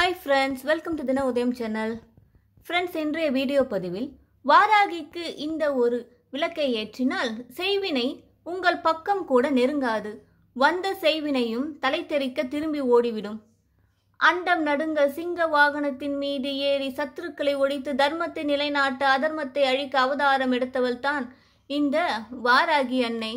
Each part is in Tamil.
ஹாய் ஃப்ரெண்ட்ஸ் வெல்கம் டு தின உதயம் சேனல் ஃப்ரெண்ட்ஸ் இன்றைய வீடியோ பதிவில் வாராகிக்கு இந்த ஒரு விளக்கை ஏற்றினால் செய்வினை உங்கள் பக்கம் கூட நெருங்காது வந்த செய்வினையும் தலை தெறிக்க திரும்பி ஓடிவிடும் அண்டம் நடுங்க சிங்க வாகனத்தின் மீது ஏறி சத்துருக்களை ஒழித்து தர்மத்தை நிலைநாட்ட அதர்மத்தை அழிக்க அவதாரம் எடுத்தவள் தான் இந்த வாராகி அன்னை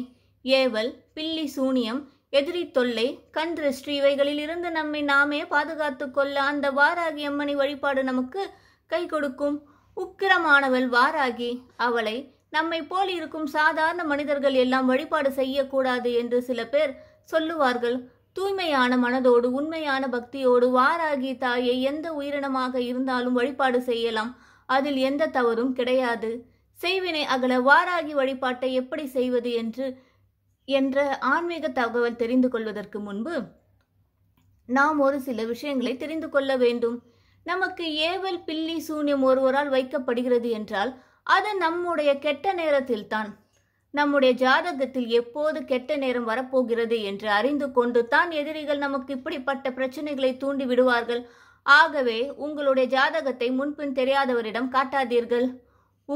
ஏவல் பில்லி சூனியம் எதிரி தொல்லை கன்று ஸ்ரீவைகளில் இவைகளில் இருந்து நம்மை நாமே பாதுகாத்து கொள்ள அந்த வாராகி அம்மனை வழிபாடு நமக்கு கை கொடுக்கும் உக்கிரமானவள் வாராகி அவளை நம்மை போல் இருக்கும் சாதாரண மனிதர்கள் எல்லாம் வழிபாடு செய்யக்கூடாது என்று சில பேர் சொல்லுவார்கள் தூய்மையான மனதோடு உண்மையான பக்தியோடு வாராகி தாயை எந்த உயிரினமாக இருந்தாலும் வழிபாடு செய்யலாம் அதில் எந்த தவறும் கிடையாது செய்வினை அகல வாராகி வழிபாட்டை எப்படி செய்வது என்று என்ற ஆன்மீக தகவல் தெரிந்து கொள்வதற்கு முன்பு நாம் ஒரு சில விஷயங்களை தெரிந்து கொள்ள வேண்டும் நமக்கு ஏவல் பில்லி சூன்யம் ஒருவரால் வைக்கப்படுகிறது என்றால் அது நம்முடைய கெட்ட நேரத்தில் தான் நம்முடைய ஜாதகத்தில் எப்போது கெட்ட நேரம் வரப்போகிறது என்று அறிந்து கொண்டு தான் எதிரிகள் நமக்கு இப்படிப்பட்ட பிரச்சனைகளை தூண்டி விடுவார்கள் ஆகவே உங்களுடைய ஜாதகத்தை முன்பின் தெரியாதவரிடம் காட்டாதீர்கள்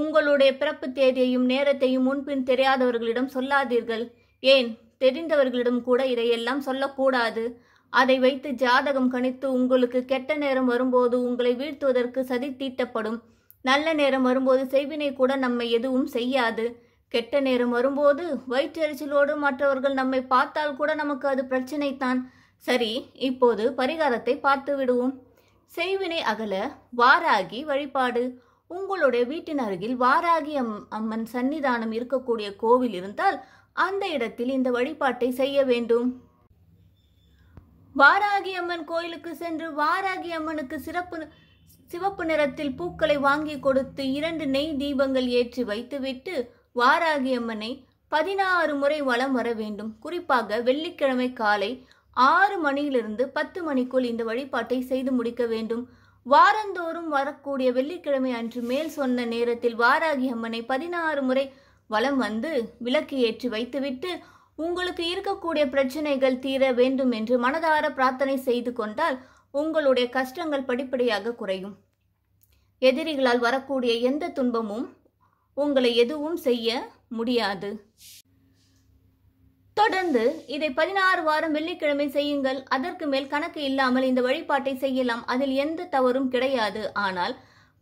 உங்களுடைய பிறப்பு தேதியையும் நேரத்தையும் முன்பின் தெரியாதவர்களிடம் சொல்லாதீர்கள் ஏன் தெரிந்தவர்களிடம் கூட இதையெல்லாம் சொல்லக்கூடாது அதை வைத்து ஜாதகம் கணித்து உங்களுக்கு கெட்ட நேரம் வரும்போது உங்களை வீழ்த்துவதற்கு சதி தீட்டப்படும் நல்ல நேரம் வரும்போது செய்வினை கூட நம்மை எதுவும் செய்யாது கெட்ட நேரம் வரும்போது வயிற்றறிச்சலோடு மற்றவர்கள் நம்மை பார்த்தால் கூட நமக்கு அது பிரச்சனை தான் சரி இப்போது பரிகாரத்தை பார்த்து விடுவோம் செய்வினை அகல வாராகி வழிபாடு உங்களுடைய வீட்டின் அருகில் வாராகி அம் அம்மன் சன்னிதானம் இருக்கக்கூடிய கோவில் இருந்தால் அந்த இடத்தில் இந்த வழிபாட்டை செய்ய வேண்டும் வாராகி அம்மன் கோயிலுக்கு சென்று வாராகி அம்மனுக்கு சிறப்பு சிவப்பு நிறத்தில் பூக்களை வாங்கி கொடுத்து இரண்டு நெய் தீபங்கள் ஏற்றி வைத்துவிட்டு வாராகி அம்மனை பதினாறு முறை வலம் வர வேண்டும் குறிப்பாக வெள்ளிக்கிழமை காலை ஆறு மணியிலிருந்து பத்து மணிக்குள் இந்த வழிபாட்டை செய்து முடிக்க வேண்டும் வாரந்தோறும் வரக்கூடிய வெள்ளிக்கிழமை அன்று மேல் சொன்ன நேரத்தில் வாராகி அம்மனை பதினாறு முறை வலம் வந்து விளக்கு ஏற்றி வைத்துவிட்டு உங்களுக்கு இருக்கக்கூடிய பிரச்சனைகள் தீர வேண்டும் என்று மனதார பிரார்த்தனை செய்து கொண்டால் உங்களுடைய கஷ்டங்கள் படிப்படியாக குறையும் எதிரிகளால் வரக்கூடிய எந்த துன்பமும் உங்களை எதுவும் செய்ய முடியாது தொடர்ந்து இதை பதினாறு வாரம் வெள்ளிக்கிழமை செய்யுங்கள் அதற்கு மேல் கணக்கு இல்லாமல் இந்த வழிபாட்டை செய்யலாம் அதில் எந்த தவறும் கிடையாது ஆனால்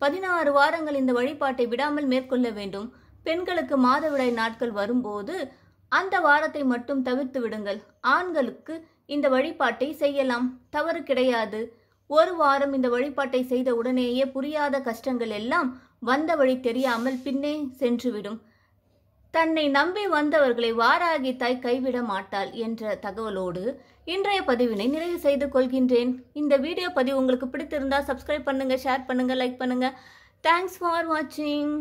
பதினாறு வாரங்கள் இந்த வழிபாட்டை விடாமல் மேற்கொள்ள வேண்டும் பெண்களுக்கு மாதவிடாய் நாட்கள் வரும்போது அந்த வாரத்தை மட்டும் தவிர்த்து விடுங்கள் ஆண்களுக்கு இந்த வழிபாட்டை செய்யலாம் தவறு கிடையாது ஒரு வாரம் இந்த வழிபாட்டை செய்த உடனேயே புரியாத கஷ்டங்கள் எல்லாம் வந்த வழி தெரியாமல் பின்னே சென்றுவிடும் தன்னை நம்பி வந்தவர்களை வாராகி தாய் கைவிட மாட்டாள் என்ற தகவலோடு இன்றைய பதிவினை நிறைவு செய்து கொள்கின்றேன் இந்த வீடியோ பதிவு உங்களுக்கு பிடித்திருந்தால் சப்ஸ்கிரைப் பண்ணுங்கள் ஷேர் பண்ணுங்கள் லைக் பண்ணுங்கள் தேங்க்ஸ் ஃபார் வாட்சிங்